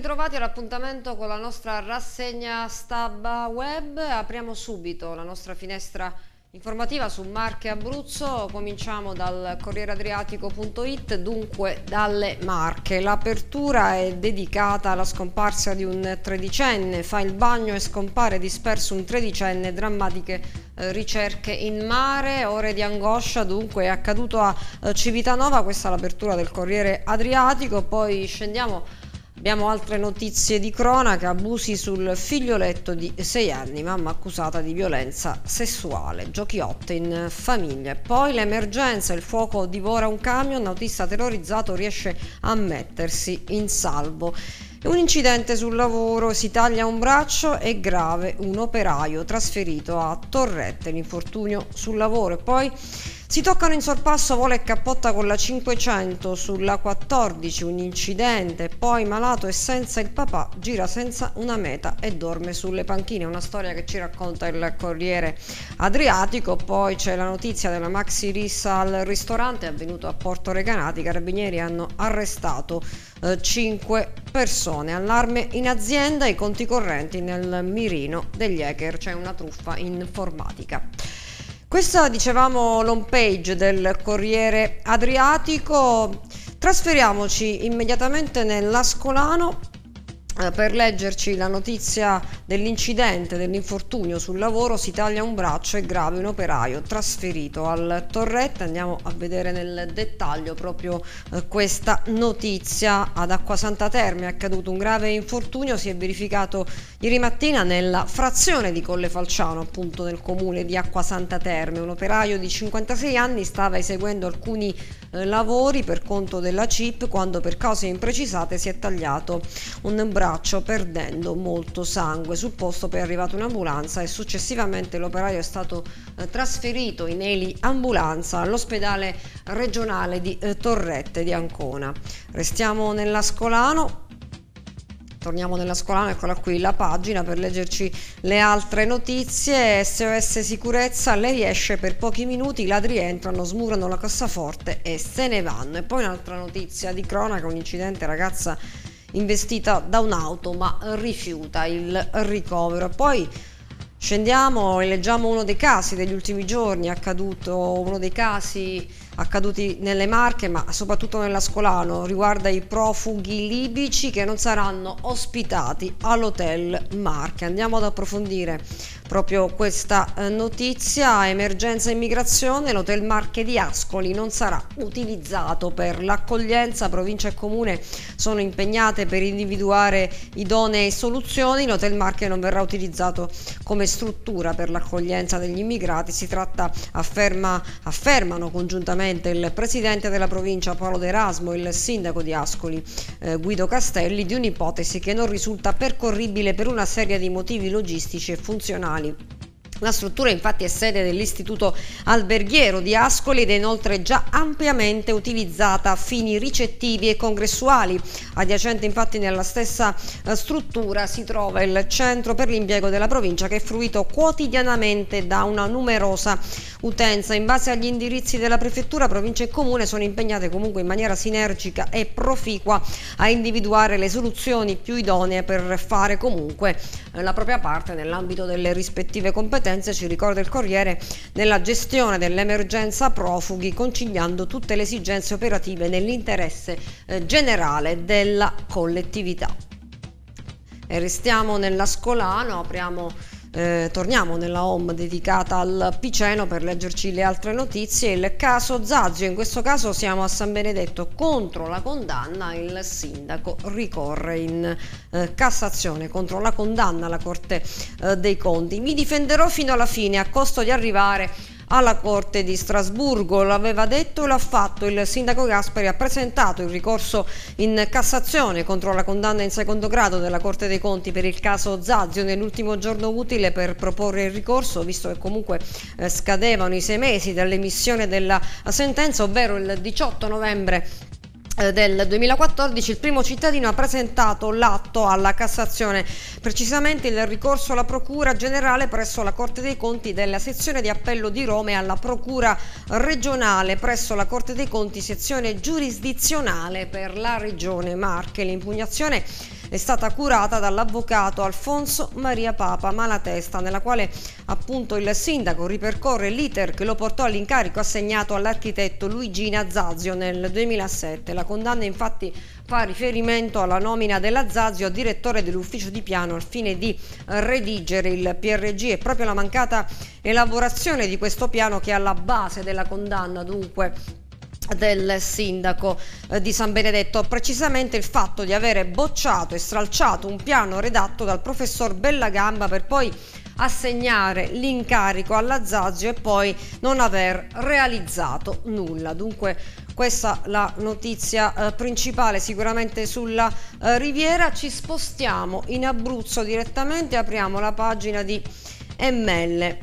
ritrovati all'appuntamento con la nostra rassegna Stab Web. Apriamo subito la nostra finestra informativa su Marche Abruzzo. Cominciamo dal corrieradriatico.it, dunque dalle Marche. L'apertura è dedicata alla scomparsa di un tredicenne. Fa il bagno e scompare disperso un tredicenne, drammatiche eh, ricerche in mare, ore di angoscia dunque è accaduto a eh, Civitanova, questa è l'apertura del Corriere Adriatico, poi scendiamo Abbiamo altre notizie di cronaca, abusi sul figlioletto di 6 anni, mamma accusata di violenza sessuale, giochiotte in famiglia. Poi l'emergenza, il fuoco divora un camion, autista terrorizzato riesce a mettersi in salvo. Un incidente sul lavoro, si taglia un braccio e grave un operaio trasferito a Torrette, l'infortunio sul lavoro. poi si toccano in sorpasso Vola e Cappotta con la 500 sulla 14, un incidente, poi malato e senza il papà, gira senza una meta e dorme sulle panchine. Una storia che ci racconta il Corriere Adriatico, poi c'è la notizia della maxi rissa al ristorante avvenuto a Porto Recanati, i carabinieri hanno arrestato eh, 5 persone. Allarme in azienda, e conti correnti nel mirino degli hacker, c'è una truffa informatica. Questa, dicevamo, l'home page del Corriere Adriatico. Trasferiamoci immediatamente nell'Ascolano eh, per leggerci la notizia Dell'incidente, dell'infortunio sul lavoro si taglia un braccio e grave un operaio trasferito al Torretta. Andiamo a vedere nel dettaglio proprio eh, questa notizia. Ad Acqua Santa Terme è accaduto un grave infortunio, si è verificato ieri mattina nella frazione di Colle Falciano, appunto nel comune di Acqua Santa Terme. Un operaio di 56 anni stava eseguendo alcuni eh, lavori per conto della CIP quando per cause imprecisate si è tagliato un braccio perdendo molto sangue sul posto, poi è arrivata un'ambulanza e successivamente l'operaio è stato eh, trasferito in Eli Ambulanza all'ospedale regionale di eh, Torrette di Ancona. Restiamo nell'Ascolano torniamo nella scuola, eccola qui la pagina per leggerci le altre notizie. SOS Sicurezza, lei esce per pochi minuti, i ladri entrano, smurano la cassaforte e se ne vanno. E poi un'altra notizia di cronaca, un incidente ragazza investita da un'auto ma rifiuta il ricovero. Poi scendiamo e leggiamo uno dei casi degli ultimi giorni, accaduto, uno dei casi accaduti nelle Marche ma soprattutto nell'Ascolano, riguarda i profughi libici che non saranno ospitati all'hotel Marche. Andiamo ad approfondire Proprio questa eh, notizia, emergenza immigrazione, l'hotel Marche di Ascoli non sarà utilizzato per l'accoglienza, provincia e comune sono impegnate per individuare idonee soluzioni, l'hotel Marche non verrà utilizzato come struttura per l'accoglienza degli immigrati, si tratta, afferma, affermano congiuntamente il presidente della provincia Paolo D'Erasmo e il sindaco di Ascoli eh, Guido Castelli, di un'ipotesi che non risulta percorribile per una serie di motivi logistici e funzionali каналі. La struttura infatti è sede dell'Istituto Alberghiero di Ascoli ed è inoltre già ampiamente utilizzata a fini ricettivi e congressuali. Adiacente infatti nella stessa eh, struttura si trova il centro per l'impiego della provincia che è fruito quotidianamente da una numerosa utenza. In base agli indirizzi della prefettura, provincia e comune sono impegnate comunque in maniera sinergica e proficua a individuare le soluzioni più idonee per fare comunque eh, la propria parte nell'ambito delle rispettive competenze competenze, ci ricorda il Corriere, nella gestione dell'emergenza profughi, conciliando tutte le esigenze operative nell'interesse eh, generale della collettività. E restiamo nella Scolano, apriamo eh, torniamo nella home dedicata al Piceno per leggerci le altre notizie. Il caso Zazio, in questo caso siamo a San Benedetto contro la condanna, il sindaco ricorre in eh, Cassazione contro la condanna alla Corte eh, dei Conti. Mi difenderò fino alla fine a costo di arrivare alla Corte di Strasburgo. L'aveva detto e l'ha fatto. Il sindaco Gasperi ha presentato il ricorso in Cassazione contro la condanna in secondo grado della Corte dei Conti per il caso Zazio nell'ultimo giorno utile per proporre il ricorso, visto che comunque eh, scadevano i sei mesi dall'emissione della sentenza, ovvero il 18 novembre eh, del 2014 il primo cittadino ha presentato l'atto alla Cassazione, precisamente il ricorso alla Procura Generale presso la Corte dei Conti della sezione di appello di Roma e alla Procura regionale presso la Corte dei Conti sezione giurisdizionale per la Regione Marche. L'impugnazione è stata curata dall'avvocato Alfonso Maria Papa Malatesta, nella quale appunto il sindaco ripercorre l'iter che lo portò all'incarico assegnato all'architetto Luigi Zazio nel 2007. La condanna infatti fa riferimento alla nomina della Zazio a direttore dell'ufficio di piano al fine di redigere il PRG e proprio la mancata elaborazione di questo piano che è alla base della condanna dunque del sindaco eh, di San Benedetto, precisamente il fatto di avere bocciato e stralciato un piano redatto dal professor Bellagamba per poi assegnare l'incarico alla Zaggio e poi non aver realizzato nulla. Dunque questa è la notizia eh, principale sicuramente sulla eh, Riviera. Ci spostiamo in Abruzzo direttamente, apriamo la pagina di ML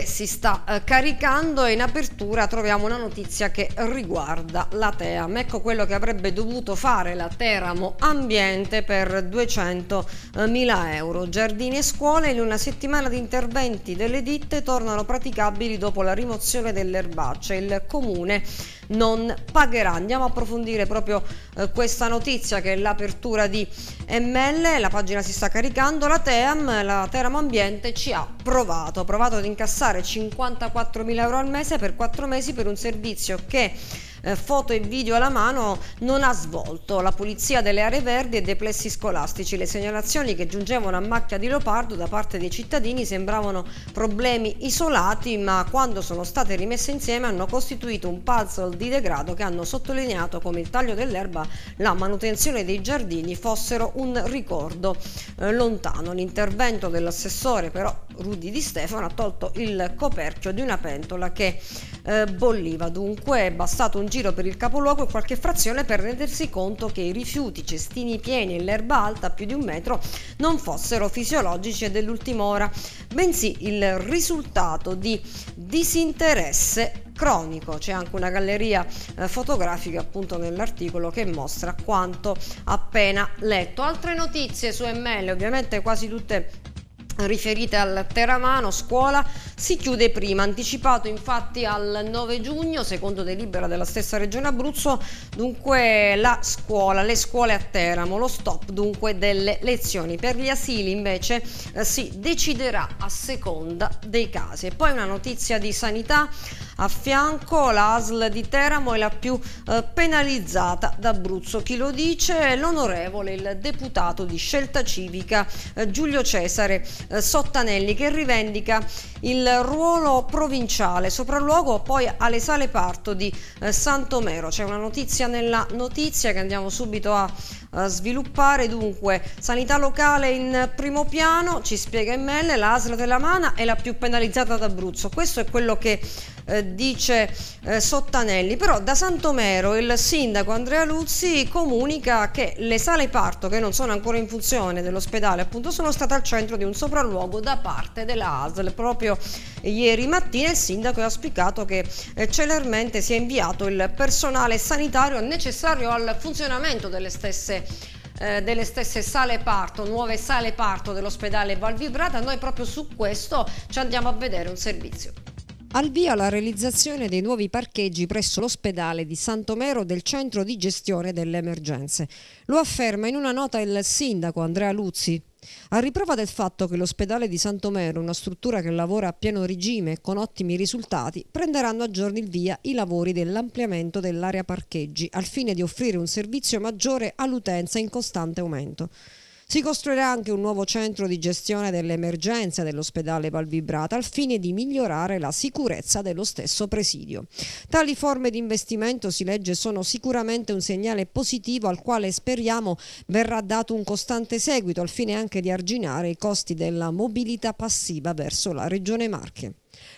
che si sta eh, caricando e in apertura troviamo una notizia che riguarda la Team. Ecco quello che avrebbe dovuto fare la Teramo Ambiente per 200.000 euro. Giardini e scuole in una settimana di interventi delle ditte tornano praticabili dopo la rimozione delle Il comune non pagherà. Andiamo a approfondire proprio eh, questa notizia che è l'apertura di ML, la pagina si sta caricando, la TEAM, la Teram Ambiente ci ha provato, ha provato ad incassare 54.000 euro al mese per 4 mesi per un servizio che eh, foto e video alla mano, non ha svolto. La pulizia delle aree verdi e dei plessi scolastici, le segnalazioni che giungevano a macchia di leopardo da parte dei cittadini sembravano problemi isolati, ma quando sono state rimesse insieme hanno costituito un puzzle di degrado che hanno sottolineato come il taglio dell'erba, la manutenzione dei giardini fossero un ricordo eh, lontano. L'intervento dell'assessore però Rudy Di Stefano ha tolto il coperchio di una pentola che eh, bolliva. Dunque è bastato un giro per il capoluogo e qualche frazione per rendersi conto che i rifiuti, cestini pieni e l'erba alta a più di un metro non fossero fisiologici e dell'ultima ora, bensì il risultato di disinteresse cronico. C'è anche una galleria eh, fotografica appunto nell'articolo che mostra quanto appena letto. Altre notizie su ML, ovviamente quasi tutte riferite al Teramano, scuola, si chiude prima, anticipato infatti al 9 giugno, secondo delibera della stessa Regione Abruzzo, dunque la scuola, le scuole a Teramo, lo stop dunque delle lezioni. Per gli asili invece eh, si deciderà a seconda dei casi. E poi una notizia di sanità, a fianco l'ASL di Teramo è la più eh, penalizzata d'Abruzzo. Chi lo dice è l'onorevole, il deputato di Scelta Civica eh, Giulio Cesare eh, Sottanelli che rivendica il ruolo provinciale, sopralluogo poi alle sale parto di eh, Santomero. C'è una notizia nella notizia che andiamo subito a eh, sviluppare, dunque sanità locale in primo piano, ci spiega ML, la ASL della Mana è la più penalizzata d'Abruzzo. Questo è quello che eh, dice eh, Sottanelli, però da Santomero il sindaco Andrea Luzzi comunica che le sale parto che non sono ancora in funzione dell'ospedale appunto sono state al centro di un sopralluogo da parte della ASL proprio ieri mattina il sindaco ha spiegato che eh, celermente sia inviato il personale sanitario necessario al funzionamento delle stesse eh, delle stesse sale parto, nuove sale parto dell'ospedale Valvibrata, noi proprio su questo ci andiamo a vedere un servizio. Al via la realizzazione dei nuovi parcheggi presso l'ospedale di Santomero del centro di gestione delle emergenze. Lo afferma in una nota il sindaco Andrea Luzzi. A riprova del fatto che l'ospedale di Santomero, una struttura che lavora a pieno regime e con ottimi risultati, prenderanno a giorni il via i lavori dell'ampliamento dell'area parcheggi al fine di offrire un servizio maggiore all'utenza in costante aumento. Si costruirà anche un nuovo centro di gestione delle emergenze dell'ospedale Valvibrata al fine di migliorare la sicurezza dello stesso presidio. Tali forme di investimento, si legge, sono sicuramente un segnale positivo al quale speriamo verrà dato un costante seguito al fine anche di arginare i costi della mobilità passiva verso la Regione Marche.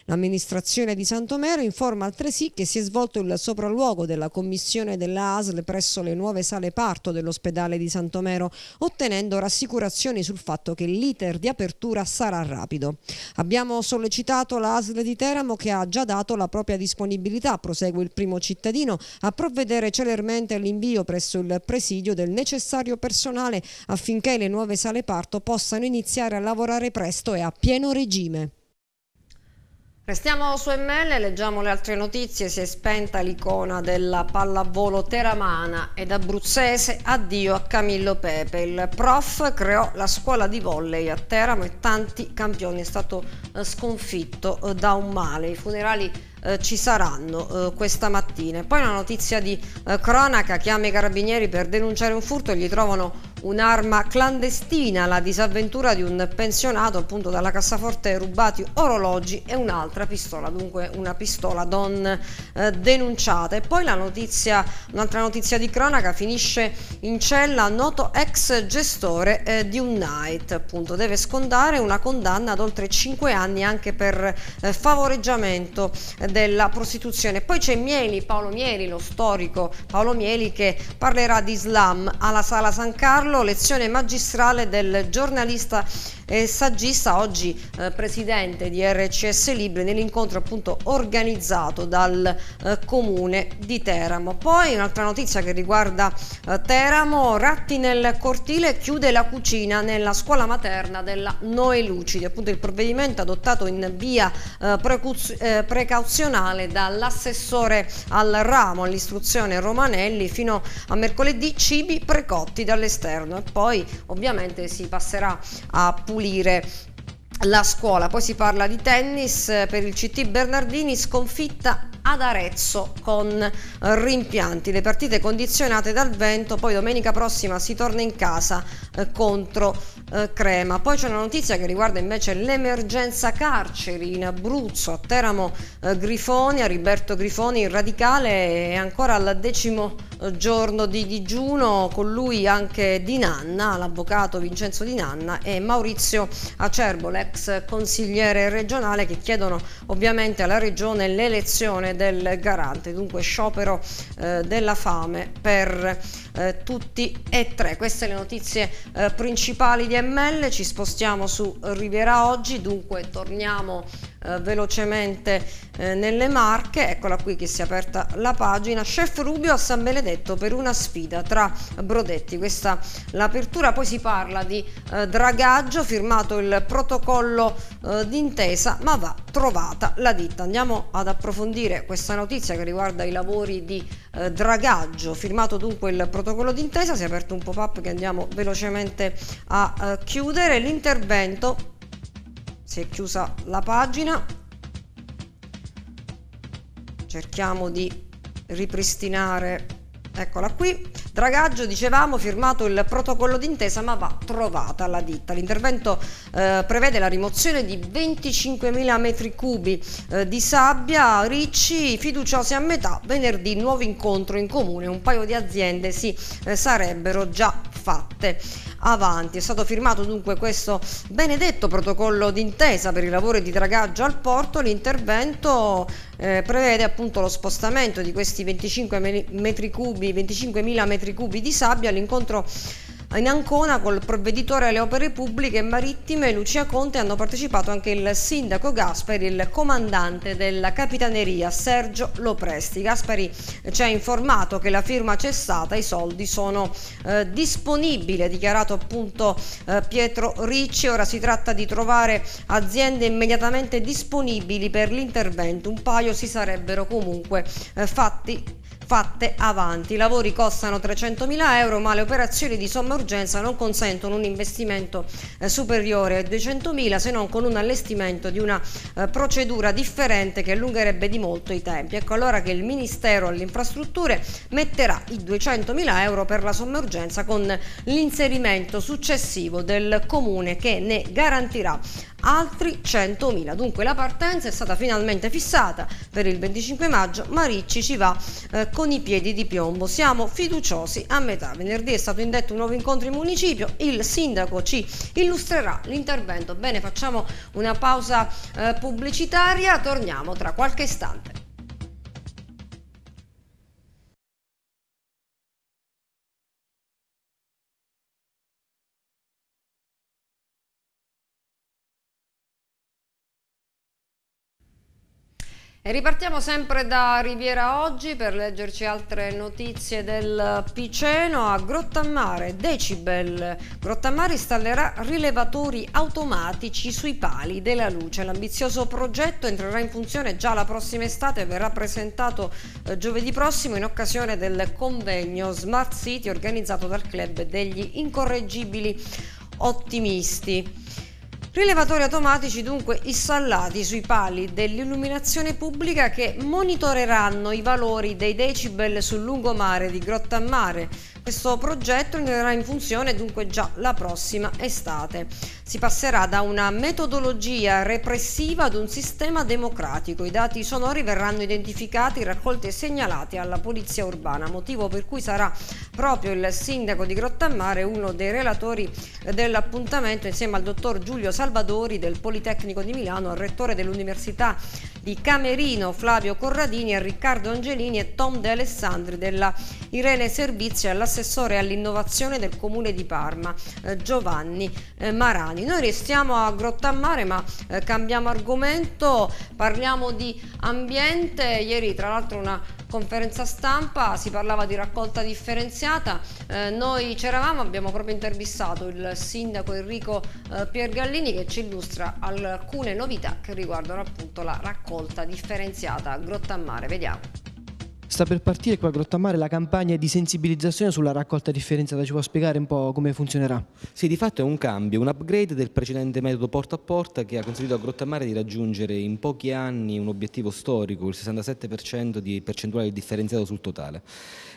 L'amministrazione di Santomero informa altresì che si è svolto il sopralluogo della commissione della ASL presso le nuove sale parto dell'ospedale di Santomero, ottenendo rassicurazioni sul fatto che l'iter di apertura sarà rapido. Abbiamo sollecitato la ASL di Teramo che ha già dato la propria disponibilità, prosegue il primo cittadino, a provvedere celermente all'invio presso il presidio del necessario personale affinché le nuove sale parto possano iniziare a lavorare presto e a pieno regime. Restiamo su ML, leggiamo le altre notizie, si è spenta l'icona della pallavolo teramana ed abruzzese, addio a Camillo Pepe, il prof creò la scuola di volley a Teramo e tanti campioni, è stato eh, sconfitto eh, da un male, i funerali eh, ci saranno eh, questa mattina. Poi una notizia di eh, cronaca, chiama i carabinieri per denunciare un furto, gli trovano un'arma clandestina, la disavventura di un pensionato appunto dalla cassaforte rubati orologi e un'altra pistola, dunque una pistola non eh, denunciata. E poi notizia, un'altra notizia di cronaca finisce in cella noto ex gestore eh, di un night, appunto deve scondare una condanna ad oltre 5 anni anche per favoreggiamento della prostituzione. Poi c'è Mieli, Paolo Mieli, lo storico Paolo Mieli che parlerà di Islam alla Sala San Carlo, lezione magistrale del giornalista saggista, oggi eh, presidente di RCS Libre, nell'incontro appunto organizzato dal eh, comune di Teramo. Poi un'altra notizia che riguarda eh, Teramo, Ratti nel cortile chiude la cucina nella scuola materna della Noe Lucidi, appunto il provvedimento adottato in via eh, eh, precauzionale dall'assessore al ramo all'istruzione Romanelli fino a mercoledì cibi precotti dall'esterno e poi ovviamente si passerà a pulire ripulire la scuola. Poi si parla di tennis eh, per il CT Bernardini, sconfitta ad Arezzo con rimpianti. Le partite condizionate dal vento, poi domenica prossima si torna in casa eh, contro eh, Crema. Poi c'è una notizia che riguarda invece l'emergenza carceri in Abruzzo, a Teramo eh, Grifoni, a Riberto Grifoni, il radicale è ancora al decimo eh, giorno di digiuno, con lui anche Di Nanna, l'avvocato Vincenzo Di Nanna e Maurizio Acerbo, l'ex consigliere regionale che chiedono ovviamente alla regione l'elezione del garante, dunque sciopero eh, della fame per eh, tutti e tre. Queste le notizie eh, principali di ML, ci spostiamo su Riviera oggi, dunque torniamo eh, velocemente eh, nelle marche, eccola qui che si è aperta la pagina, Chef Rubio a San Benedetto per una sfida tra Brodetti, questa l'apertura, poi si parla di eh, dragaggio, firmato il protocollo eh, d'intesa, ma va trovata la ditta. Andiamo ad approfondire questa notizia che riguarda i lavori di eh, dragaggio, firmato dunque il protocollo d'intesa, si è aperto un pop-up che andiamo velocemente a chiudere, l'intervento si è chiusa la pagina cerchiamo di ripristinare eccola qui dragaggio dicevamo firmato il protocollo d'intesa ma va trovata la ditta l'intervento eh, prevede la rimozione di 25.000 metri cubi eh, di sabbia ricci fiduciosi a metà venerdì nuovo incontro in comune un paio di aziende si eh, sarebbero già fatte avanti. È stato firmato dunque questo benedetto protocollo d'intesa per i lavori di dragaggio al porto. L'intervento eh, prevede appunto lo spostamento di questi 25 metri cubi, 25.000 metri cubi di sabbia all'incontro in Ancona col provveditore alle opere pubbliche e marittime Lucia Conte hanno partecipato anche il sindaco Gasperi, e il comandante della capitaneria Sergio Lopresti. Gasperi ci ha informato che la firma c'è stata, i soldi sono eh, disponibili, ha dichiarato appunto eh, Pietro Ricci. Ora si tratta di trovare aziende immediatamente disponibili per l'intervento. Un paio si sarebbero comunque eh, fatti fatte avanti. I lavori costano 300.000 euro ma le operazioni di somma urgenza non consentono un investimento eh, superiore ai 200.000 se non con un allestimento di una eh, procedura differente che allungherebbe di molto i tempi. Ecco allora che il Ministero alle infrastrutture metterà i 200.000 euro per la somma urgenza con l'inserimento successivo del comune che ne garantirà altri 100.000. Dunque la partenza è stata finalmente fissata per il 25 maggio, ma Ricci ci va eh, con i piedi di piombo. Siamo fiduciosi a metà. Venerdì è stato indetto un nuovo incontro in municipio, il sindaco ci illustrerà l'intervento. Bene, facciamo una pausa eh, pubblicitaria, torniamo tra qualche istante. ripartiamo sempre da Riviera Oggi per leggerci altre notizie del Piceno a Grottammare, Decibel. Grottammare installerà rilevatori automatici sui pali della luce. L'ambizioso progetto entrerà in funzione già la prossima estate e verrà presentato eh, giovedì prossimo in occasione del convegno Smart City organizzato dal club degli incorreggibili ottimisti. Rilevatori automatici dunque installati sui pali dell'illuminazione pubblica che monitoreranno i valori dei decibel sul lungomare di Grottammare. Questo progetto entrerà in funzione dunque già la prossima estate. Si passerà da una metodologia repressiva ad un sistema democratico. I dati sonori verranno identificati, raccolti e segnalati alla polizia urbana, motivo per cui sarà proprio il sindaco di Grottamare uno dei relatori dell'appuntamento insieme al dottor Giulio Salvadori del Politecnico di Milano, al rettore dell'Università di Camerino Flavio Corradini, a Riccardo Angelini e Tom De Alessandri della Irene Servizio e all'assessore all'innovazione del Comune di Parma eh, Giovanni eh, Marani anni. Noi restiamo a Grottammare ma eh, cambiamo argomento, parliamo di ambiente. Ieri tra l'altro una conferenza stampa si parlava di raccolta differenziata. Eh, noi c'eravamo, abbiamo proprio intervistato il sindaco Enrico eh, Piergallini che ci illustra alcune novità che riguardano appunto la raccolta differenziata a Grottammare. Vediamo. Sta per partire qua a Grottamare la campagna di sensibilizzazione sulla raccolta differenziata, ci può spiegare un po' come funzionerà? Sì, di fatto è un cambio, un upgrade del precedente metodo porta a porta che ha consentito a Grottamare di raggiungere in pochi anni un obiettivo storico, il 67% di percentuale differenziato sul totale.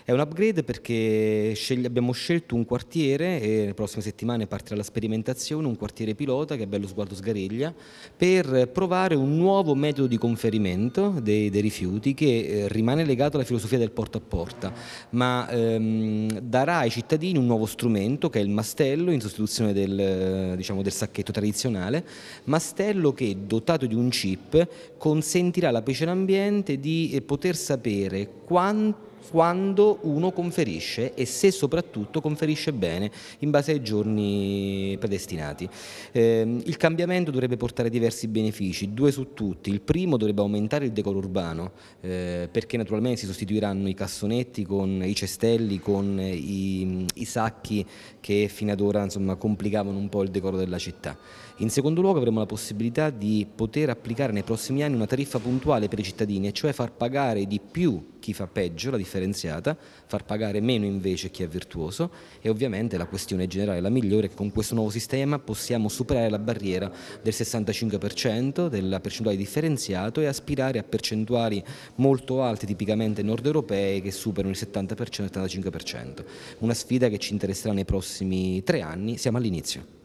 È un upgrade perché abbiamo scelto un quartiere e le prossime settimane partirà la sperimentazione, un quartiere pilota che è Bello Sguardo Sgareglia, per provare un nuovo metodo di conferimento dei, dei rifiuti che eh, rimane legato alla filosofia del porta a porta, ma ehm, darà ai cittadini un nuovo strumento che è il mastello in sostituzione del, diciamo, del sacchetto tradizionale, mastello che dotato di un chip consentirà alla pesce l'ambiente di eh, poter sapere quanto quando uno conferisce e se soprattutto conferisce bene in base ai giorni predestinati. Eh, il cambiamento dovrebbe portare diversi benefici, due su tutti. Il primo dovrebbe aumentare il decoro urbano eh, perché naturalmente si sostituiranno i cassonetti con i cestelli, con i, i sacchi che fino ad ora insomma, complicavano un po' il decoro della città. In secondo luogo avremo la possibilità di poter applicare nei prossimi anni una tariffa puntuale per i cittadini, e cioè far pagare di più chi fa peggio, la differenziata, far pagare meno invece chi è virtuoso e ovviamente la questione generale, la migliore, è che con questo nuovo sistema possiamo superare la barriera del 65%, della percentuale differenziato e aspirare a percentuali molto alte, tipicamente nord europee, che superano il 70% e il 75%. Una sfida che ci interesserà nei prossimi tre anni, siamo all'inizio.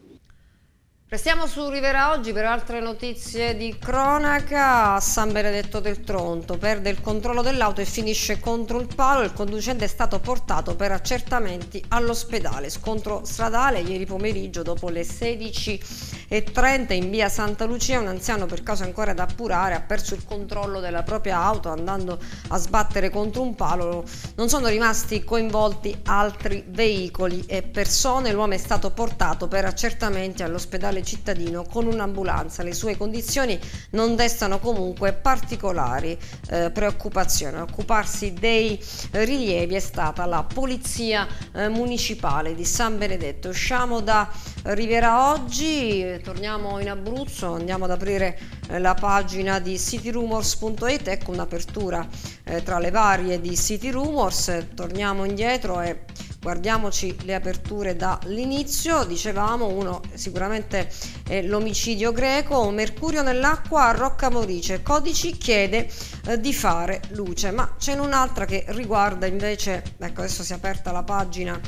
Restiamo su Rivera oggi per altre notizie di cronaca. San Benedetto del Tronto perde il controllo dell'auto e finisce contro il palo. Il conducente è stato portato per accertamenti all'ospedale. Scontro stradale ieri pomeriggio dopo le 16.30 in via Santa Lucia. Un anziano per causa ancora da appurare ha perso il controllo della propria auto andando a sbattere contro un palo. Non sono rimasti coinvolti altri veicoli e persone. L'uomo è stato portato per accertamenti all'ospedale ospedale cittadino con un'ambulanza. Le sue condizioni non destano comunque particolari eh, preoccupazioni. A occuparsi dei rilievi è stata la Polizia eh, Municipale di San Benedetto. Usciamo da Rivera oggi, torniamo in Abruzzo, andiamo ad aprire eh, la pagina di cityrumors.it, ecco un'apertura eh, tra le varie di City Rumors, torniamo indietro e guardiamoci le aperture dall'inizio, dicevamo uno sicuramente è l'omicidio greco, Mercurio nell'acqua a Rocca Morice, Codici chiede eh, di fare luce, ma c'è un'altra che riguarda invece, ecco adesso si è aperta la pagina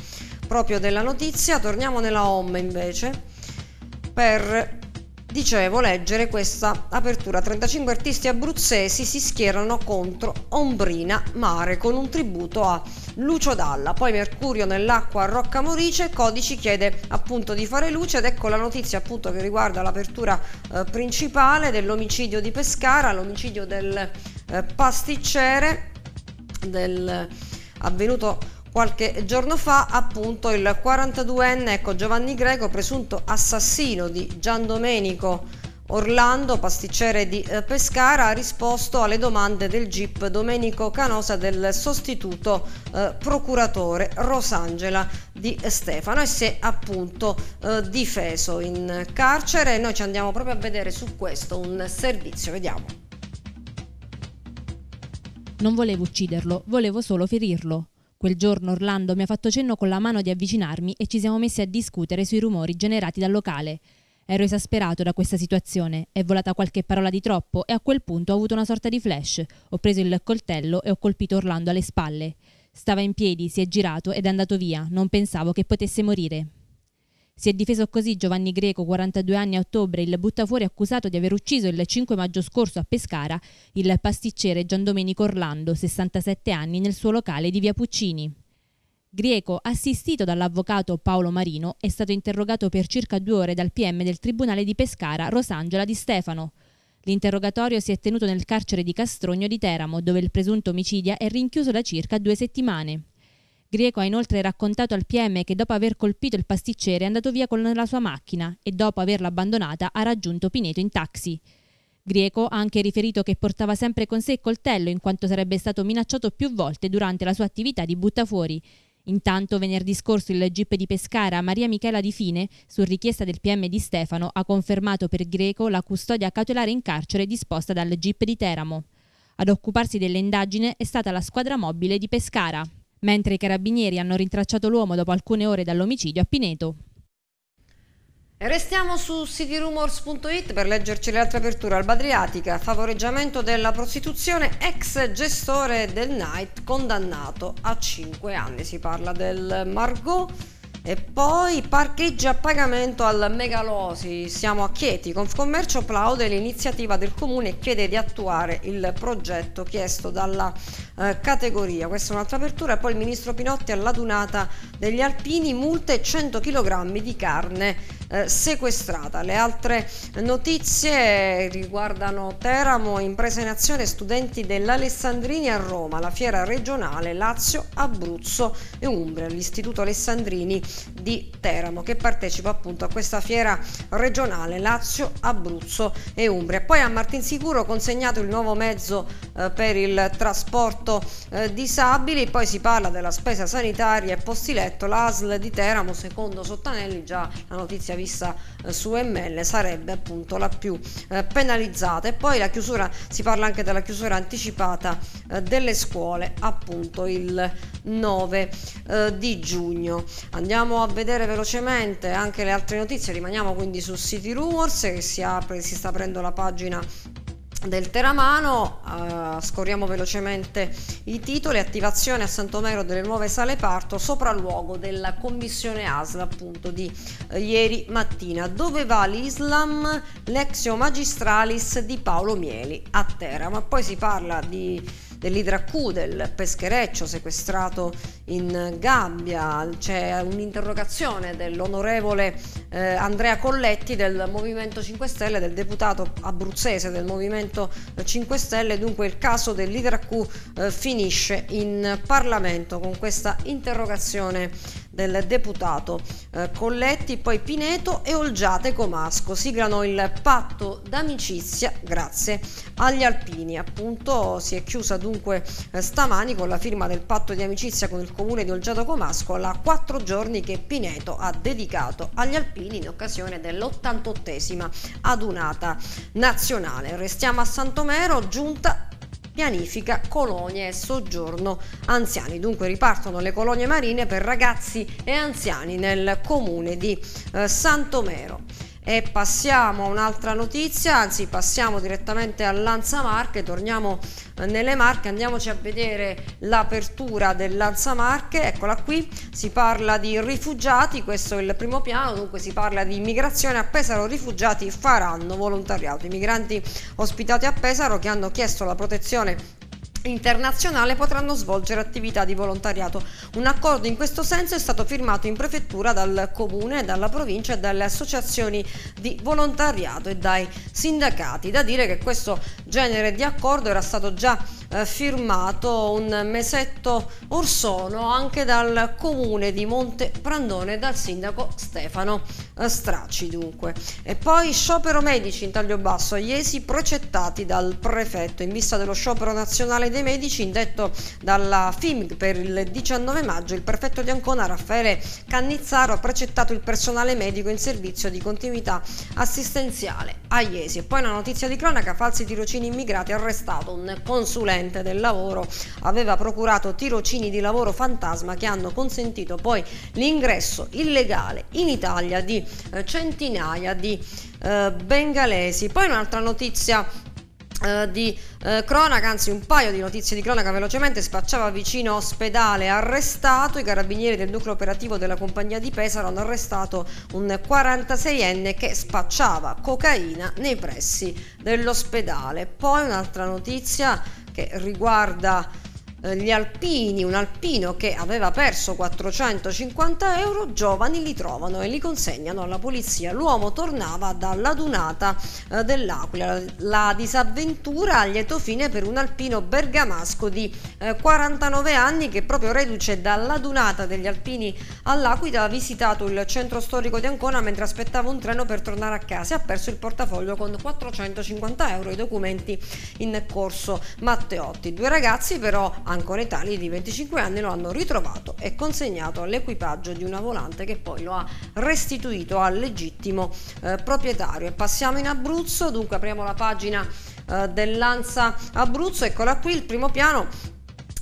proprio della notizia, torniamo nella OM invece per dicevo, leggere questa apertura. 35 artisti abruzzesi si schierano contro Ombrina Mare con un tributo a Lucio Dalla. Poi Mercurio nell'acqua a Rocca Morice, Codici chiede appunto di fare luce ed ecco la notizia appunto che riguarda l'apertura eh, principale dell'omicidio di Pescara, l'omicidio del eh, pasticciere del avvenuto Qualche giorno fa appunto il 42enne ecco, Giovanni Greco, presunto assassino di Gian Domenico Orlando, pasticcere di eh, Pescara, ha risposto alle domande del GIP Domenico Canosa del sostituto eh, procuratore Rosangela di Stefano e si è appunto eh, difeso in carcere. E noi ci andiamo proprio a vedere su questo un servizio, vediamo. Non volevo ucciderlo, volevo solo ferirlo. Quel giorno Orlando mi ha fatto cenno con la mano di avvicinarmi e ci siamo messi a discutere sui rumori generati dal locale. Ero esasperato da questa situazione, è volata qualche parola di troppo e a quel punto ho avuto una sorta di flash. Ho preso il coltello e ho colpito Orlando alle spalle. Stava in piedi, si è girato ed è andato via, non pensavo che potesse morire. Si è difeso così Giovanni Greco, 42 anni a ottobre, il buttafuori accusato di aver ucciso il 5 maggio scorso a Pescara il pasticcere Giandomenico Orlando, 67 anni, nel suo locale di via Puccini. Greco, assistito dall'avvocato Paolo Marino, è stato interrogato per circa due ore dal PM del Tribunale di Pescara Rosangela Di Stefano. L'interrogatorio si è tenuto nel carcere di Castrogno di Teramo, dove il presunto omicidia è rinchiuso da circa due settimane. Grieco ha inoltre raccontato al PM che dopo aver colpito il pasticcere è andato via con la sua macchina e dopo averla abbandonata ha raggiunto Pineto in taxi. Grieco ha anche riferito che portava sempre con sé il coltello in quanto sarebbe stato minacciato più volte durante la sua attività di buttafuori. Intanto venerdì scorso il GIP di Pescara Maria Michela Di Fine, su richiesta del PM di Stefano, ha confermato per Greco la custodia cautelare in carcere disposta dal GIP di Teramo. Ad occuparsi dell'indagine è stata la squadra mobile di Pescara mentre i carabinieri hanno rintracciato l'uomo dopo alcune ore dall'omicidio a Pineto. restiamo su cityrumors.it per leggerci le altre aperture. Alba Adriatica, favoreggiamento della prostituzione, ex gestore del night condannato a 5 anni. Si parla del Margot e poi parcheggi a pagamento al Megalosi. Siamo a Chieti. Confcommercio applaude l'iniziativa del comune e chiede di attuare il progetto chiesto dalla eh, categoria. Questa è un'altra apertura. E poi il ministro Pinotti all'adunata degli alpini multe 100 kg di carne eh, sequestrata. Le altre notizie eh, riguardano Teramo, imprese in azione, studenti dell'Alessandrini a Roma, la fiera regionale Lazio, Abruzzo e Umbria, l'Istituto Alessandrini di Teramo che partecipa appunto a questa fiera regionale Lazio, Abruzzo e Umbria. Poi a Martinsicuro consegnato il nuovo mezzo eh, per il trasporto disabili, poi si parla della spesa sanitaria e postiletto, l'ASL di Teramo secondo Sottanelli già la notizia vista eh, su ML sarebbe appunto la più eh, penalizzata e poi la chiusura si parla anche della chiusura anticipata eh, delle scuole appunto il 9 eh, di giugno andiamo a vedere velocemente anche le altre notizie rimaniamo quindi su City Rumors che si apre si sta aprendo la pagina del Teramano, uh, scorriamo velocemente i titoli, attivazione a Santomero delle nuove sale parto, sopralluogo della commissione ASL appunto di uh, ieri mattina. Dove va l'Islam? L'exio magistralis di Paolo Mieli a Teramo. poi si parla di dell'IDRAQ, del peschereccio sequestrato in gabbia. C'è un'interrogazione dell'onorevole eh, Andrea Colletti del Movimento 5 Stelle, del deputato abruzzese del Movimento 5 Stelle. Dunque il caso dell'IDRAQ eh, finisce in Parlamento con questa interrogazione del deputato eh, Colletti, poi Pineto e Olgiate Comasco. Siglano il patto d'amicizia grazie agli alpini. Appunto si è chiusa dunque eh, stamani con la firma del patto di amicizia con il comune di Olgiate Comasco alla quattro giorni che Pineto ha dedicato agli alpini in occasione dell'88esima adunata nazionale. Restiamo a Santomero, giunta pianifica colonie e soggiorno anziani. Dunque ripartono le colonie marine per ragazzi e anziani nel comune di eh, Santomero e passiamo a un'altra notizia, anzi passiamo direttamente all'Anza Marche, torniamo eh, nelle Marche, andiamoci a vedere l'apertura dell'Anza Marche, eccola qui, si parla di rifugiati, questo è il primo piano, dunque si parla di immigrazione a Pesaro, rifugiati faranno volontariato, i migranti ospitati a Pesaro che hanno chiesto la protezione internazionale potranno svolgere attività di volontariato. Un accordo in questo senso è stato firmato in prefettura dal comune, dalla provincia e dalle associazioni di volontariato e dai sindacati. Da dire che questo genere di accordo era stato già eh, firmato un mesetto or sono anche dal comune di Monte Prandone e dal sindaco Stefano eh, Stracci dunque. E poi sciopero medici in taglio basso, a Iesi precettati dal prefetto in vista dello sciopero nazionale Associazione dei Medici, indetto dalla FIMG per il 19 maggio, il prefetto di Ancona Raffaele Cannizzaro ha precettato il personale medico in servizio di continuità assistenziale a Iesi. E poi una notizia di cronaca, falsi tirocini immigrati, arrestato un consulente del lavoro, aveva procurato tirocini di lavoro fantasma che hanno consentito poi l'ingresso illegale in Italia di eh, centinaia di eh, bengalesi. Poi un'altra notizia eh, di uh, cronaca, anzi un paio di notizie di cronaca velocemente, spacciava vicino ospedale arrestato, i carabinieri del nucleo operativo della compagnia di Pesaro hanno arrestato un 46enne che spacciava cocaina nei pressi dell'ospedale. Poi un'altra notizia che riguarda eh, gli alpini, un alpino che aveva perso 450 euro, giovani li trovano e li consegnano alla polizia. L'uomo tornava dalla dunata eh, dell'Aquila. La disavventura a lieto fine per un alpino bergamasco di 49 eh, anni che proprio reduce dalla dunata degli alpini all'Aquila ha visitato il centro storico di Ancona mentre aspettava un treno per tornare a casa e ha perso il portafoglio con 450 euro e i documenti in corso Matteotti. Due ragazzi però ancora tali di 25 anni lo hanno ritrovato e consegnato all'equipaggio di una volante che poi lo ha restituito al legittimo eh, proprietario. E passiamo in Abruzzo, dunque apriamo la pagina eh, dell'Anza Abruzzo, eccola qui il primo piano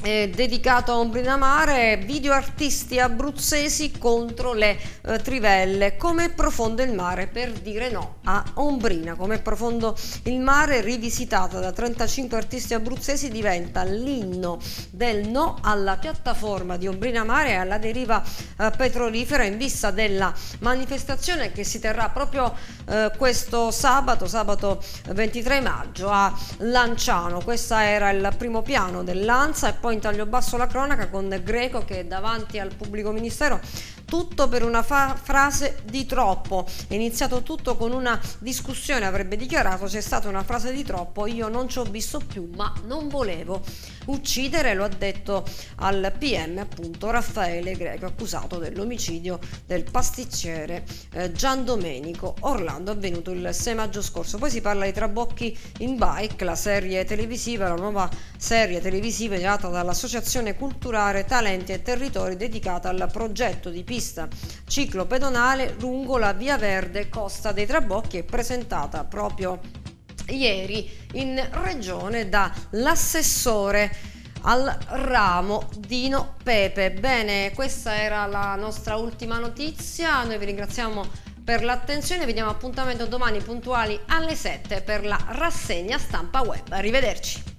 eh, dedicato a Ombrina Mare, video artisti abruzzesi contro le eh, trivelle, come è profondo il mare per dire no a Ombrina, come è profondo il mare rivisitato da 35 artisti abruzzesi diventa l'inno del no alla piattaforma di Ombrina Mare e alla deriva eh, petrolifera in vista della manifestazione che si terrà proprio eh, questo sabato, sabato 23 maggio a Lanciano, questo era il primo piano dell'Anza e poi poi in taglio basso la cronaca con Greco che è davanti al pubblico ministero tutto per una frase di troppo. È iniziato tutto con una discussione, avrebbe dichiarato c'è stata una frase di troppo, io non ci ho visto più ma non volevo uccidere, lo ha detto al PM appunto Raffaele Greco accusato dell'omicidio del pasticciere eh, Gian Domenico Orlando avvenuto il 6 maggio scorso. Poi si parla di Trabocchi in Bike, la serie televisiva, la nuova serie televisiva girata da dall'Associazione Culturale Talenti e Territori dedicata al progetto di pista ciclo pedonale lungo la Via Verde Costa dei Trabocchi e presentata proprio ieri in regione dall'assessore al ramo Dino Pepe. Bene, questa era la nostra ultima notizia, noi vi ringraziamo per l'attenzione, vi diamo appuntamento domani puntuali alle 7 per la rassegna stampa web. Arrivederci.